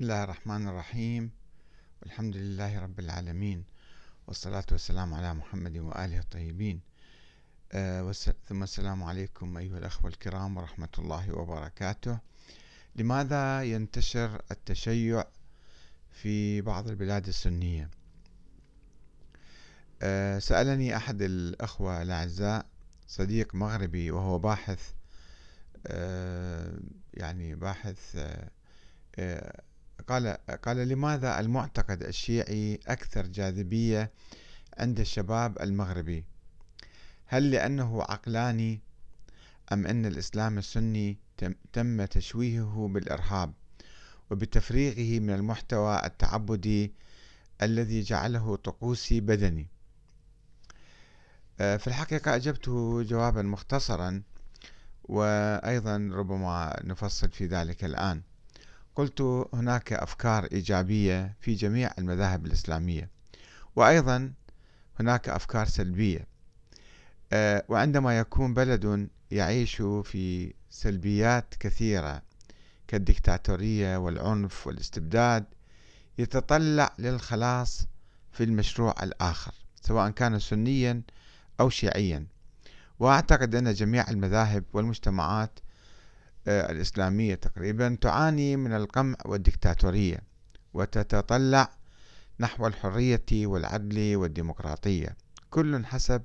بسم الله الرحمن الرحيم والحمد لله رب العالمين والصلاة والسلام على محمد وآله الطيبين آه، ثم السلام عليكم أيها الأخوة الكرام ورحمة الله وبركاته لماذا ينتشر التشيع في بعض البلاد السنية آه، سألني أحد الأخوة الأعزاء صديق مغربي وهو باحث آه، يعني باحث قال قال لماذا المعتقد الشيعي أكثر جاذبية عند الشباب المغربي هل لأنه عقلاني أم أن الإسلام السني تم تشويهه بالإرهاب وبتفريغه من المحتوى التعبدي الذي جعله طقوسي بدني آه، في الحقيقة أجبته جوابا مختصرا وأيضا ربما نفصل في ذلك الآن قلت هناك أفكار إيجابية في جميع المذاهب الإسلامية وأيضا هناك أفكار سلبية آه، وعندما يكون بلد يعيش في سلبيات كثيرة كالديكتاتورية والعنف والاستبداد يتطلع للخلاص في المشروع الآخر سواء كان سنيا أو شيعيا وأعتقد أن جميع المذاهب والمجتمعات الإسلامية تقريبا تعاني من القمع والدكتاتورية وتتطلع نحو الحرية والعدل والديمقراطية كل حسب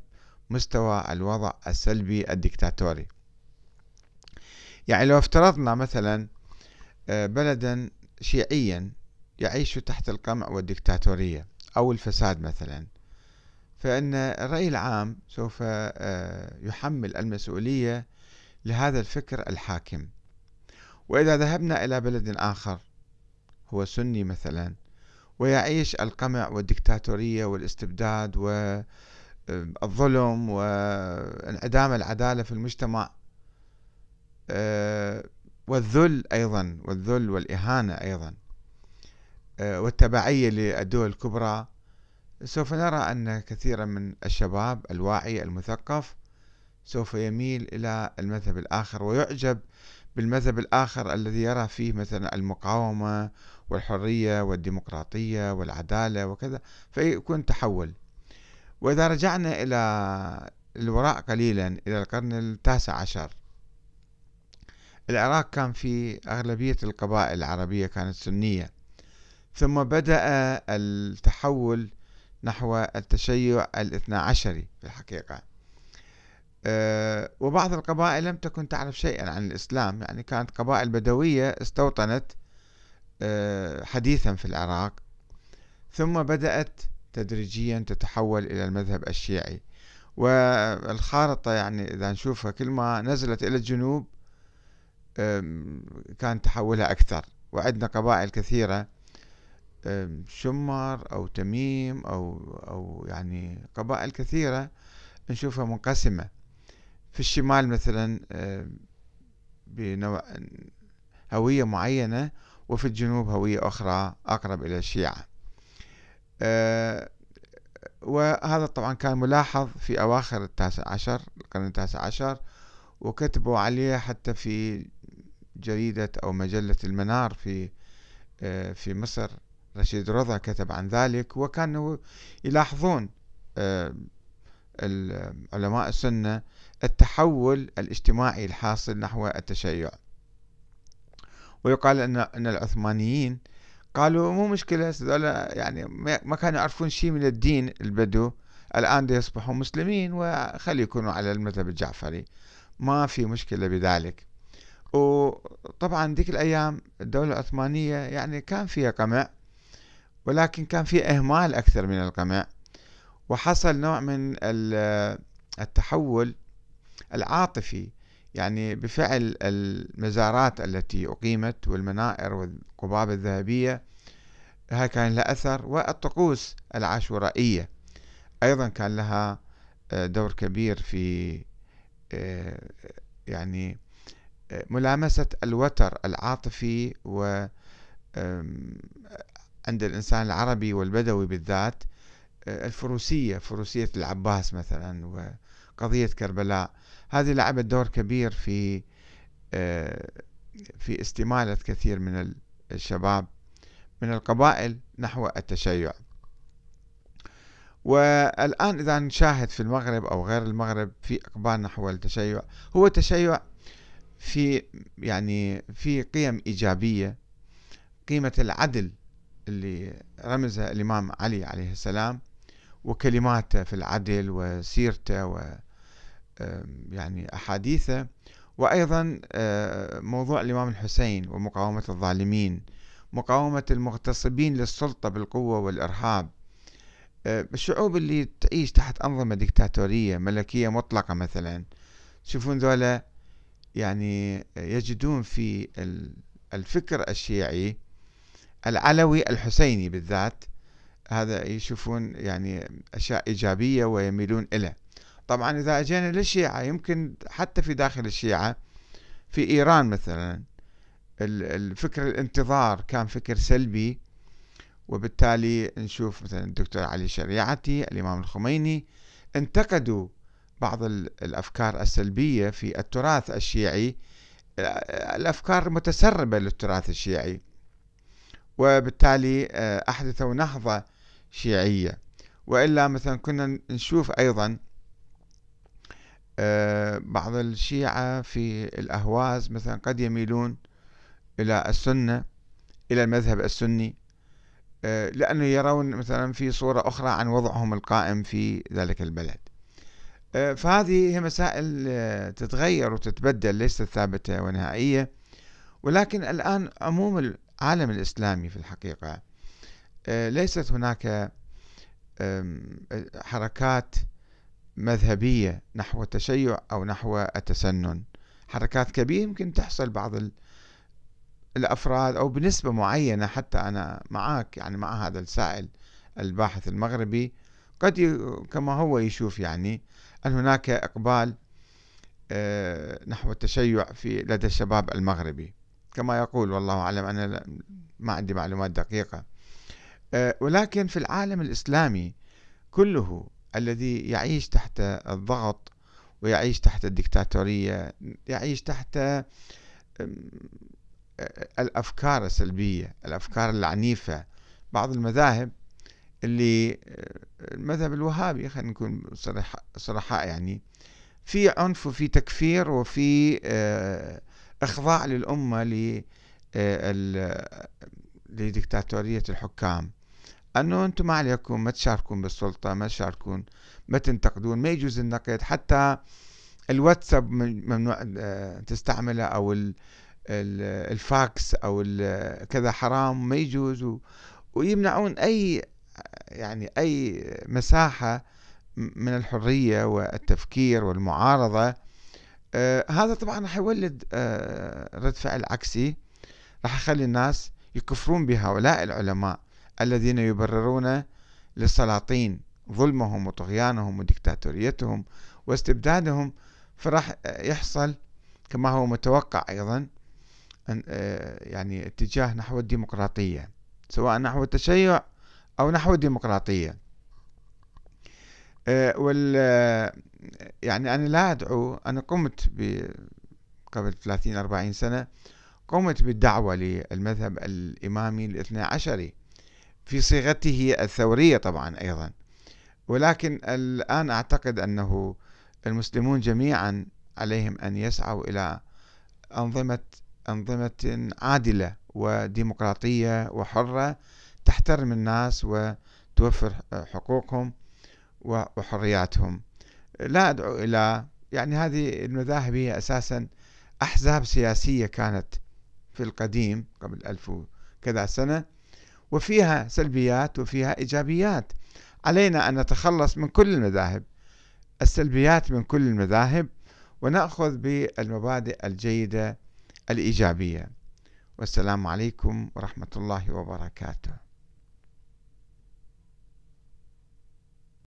مستوى الوضع السلبي الدكتاتوري يعني لو افترضنا مثلا آه، بلدا شيعيا يعيش تحت القمع والدكتاتورية أو الفساد مثلا فإن الرأي العام سوف آه، يحمل المسؤولية لهذا الفكر الحاكم وإذا ذهبنا إلى بلد آخر هو سني مثلا ويعيش القمع والديكتاتورية والاستبداد والظلم وانعدام العدالة في المجتمع آه، والذل أيضا والذل والإهانة أيضا آه، والتبعية للدول الكبرى سوف نرى أن كثيرا من الشباب الواعي المثقف سوف يميل إلى المذهب الآخر ويعجب بالمذهب الآخر الذي يرى فيه مثلا المقاومة والحرية والديمقراطية والعدالة وكذا فيكون تحول وإذا رجعنا إلى الوراء قليلا إلى القرن التاسع عشر العراق كان في أغلبية القبائل العربية كانت سنية ثم بدأ التحول نحو التشيع الاثنى عشري في الحقيقة آه، وبعض القبائل لم تكن تعرف شيئا عن الإسلام يعني كانت قبائل بدوية استوطنت آه، حديثا في العراق ثم بدأت تدريجيا تتحول إلى المذهب الشيعي والخارطة يعني إذا نشوفها كل ما نزلت إلى الجنوب كان تحولها أكثر وعندنا قبائل كثيرة شمر أو تميم أو أو يعني قبائل كثيرة نشوفها منقسمة في الشمال مثلا آه، بنوع هوية معينة وفي الجنوب هوية أخرى أقرب إلى الشيعة آه، وهذا طبعا كان ملاحظ في أواخر التاسع عشر القرن التاسع عشر وكتبوا عليه حتى في جريدة أو مجلة المنار في آه، في مصر رشيد رضا كتب عن ذلك وكانوا يلاحظون علماء السنة التحول الاجتماعي الحاصل نحو التشيع ويقال أن أن العثمانيين قالوا مو مشكلة يعني ما كانوا يعرفون شيء من الدين البدو الآن يصبحوا مسلمين وخلي يكونوا على المذهب الجعفري ما في مشكلة بذلك وطبعا ذيك الأيام الدولة العثمانية يعني كان فيها قمع ولكن كان في إهمال أكثر من القمع وحصل نوع من التحول العاطفي يعني بفعل المزارات التي أقيمت والمنائر والقباب الذهبية ها كان لها أثر والطقوس العاشورائية أيضا كان لها آه، دور كبير في آه، يعني آه، ملامسة الوتر العاطفي و عند الإنسان العربي والبدوي بالذات الفروسية فروسية العباس مثلا وقضية كربلاء هذه لعبت دور كبير في آه، في استمالة كثير من الشباب من القبائل نحو التشيع والآن إذا نشاهد في المغرب أو غير المغرب في إقبال نحو التشيع هو تشيع في يعني في قيم إيجابية قيمة العدل اللي رمزها الإمام علي عليه السلام وكلماته في العدل وسيرته و يعني أحاديثه وأيضا آه، موضوع الإمام الحسين ومقاومة الظالمين مقاومة المغتصبين للسلطة بالقوة والإرهاب آه، الشعوب اللي تعيش تحت أنظمة ديكتاتورية ملكية مطلقة مثلا تشوفون ذولا يعني آه، يجدون في الفكر الشيعي العلوي الحسيني بالذات هذا يشوفون يعني أشياء إيجابية ويميلون إليه طبعا إذا أجينا للشيعة يمكن حتى في داخل الشيعة في إيران مثلا الفكر الانتظار كان فكر سلبي وبالتالي نشوف مثلا الدكتور علي شريعتي الإمام الخميني انتقدوا بعض الأفكار السلبية في التراث الشيعي الأفكار المتسربة للتراث الشيعي وبالتالي آه، أحدثوا نهضة شيعية وإلا مثلا كنا نشوف أيضا آه، بعض الشيعة في الأهواز مثلا قد يميلون إلى السنة إلى المذهب السني آه، لأنه يرون مثلا في صورة أخرى عن وضعهم القائم في ذلك البلد آه، فهذه هي مسائل تتغير وتتبدل ليست ثابتة ونهائية ولكن الآن عموم العالم الإسلامي في الحقيقة آه، ليست هناك آه، حركات مذهبية نحو التشيع أو نحو التسنن حركات كبيرة يمكن تحصل بعض الأفراد أو بنسبة معينة حتى أنا معك يعني مع هذا السائل الباحث المغربي قد كما هو يشوف يعني أن هناك إقبال آه، نحو التشيع في لدى الشباب المغربي كما يقول والله أعلم أنا ما عندي معلومات دقيقة آه، ولكن في العالم الإسلامي كله الذي يعيش تحت الضغط ويعيش تحت الدكتاتورية يعيش تحت آه، الأفكار السلبية الأفكار العنيفة بعض المذاهب اللي آه، المذهب الوهابي خلينا نكون صرحاء يعني في عنف وفي تكفير وفي إخضاع للأمة لديكتاتورية الحكام أنه أنتم ما عليكم ما تشاركون بالسلطة ما تشاركون ما تنتقدون ما يجوز النقد حتى الواتساب ممنوع آه، تستعمله أو الفاكس أو كذا حرام ما يجوز ويمنعون أي يعني أي مساحة من الحرية والتفكير والمعارضة آه، هذا طبعا راح يولد آه، رد فعل عكسي راح يخلي الناس يكفرون بهؤلاء العلماء الذين يبررون للسلاطين ظلمهم وطغيانهم وديكتاتوريتهم واستبدادهم فراح يحصل كما هو متوقع أيضا آه، يعني اتجاه نحو الديمقراطية سواء نحو التشيع أو نحو الديمقراطية آه، وال آه، يعني أنا لا أدعو أنا قمت قبل 30 40 سنة قومت بالدعوة للمذهب الإمامي الاثنى عشري في صيغته الثورية طبعا أيضا ولكن الآن أعتقد أنه المسلمون جميعا عليهم أن يسعوا إلى أنظمة أنظمة عادلة وديمقراطية وحرة تحترم الناس وتوفر حقوقهم وحرياتهم لا أدعو إلى يعني هذه المذاهب هي أساسا أحزاب سياسية كانت في القديم قبل ألف وكذا سنة وفيها سلبيات وفيها إيجابيات علينا أن نتخلص من كل المذاهب السلبيات من كل المذاهب ونأخذ بالمبادئ الجيدة الإيجابية والسلام عليكم ورحمة الله وبركاته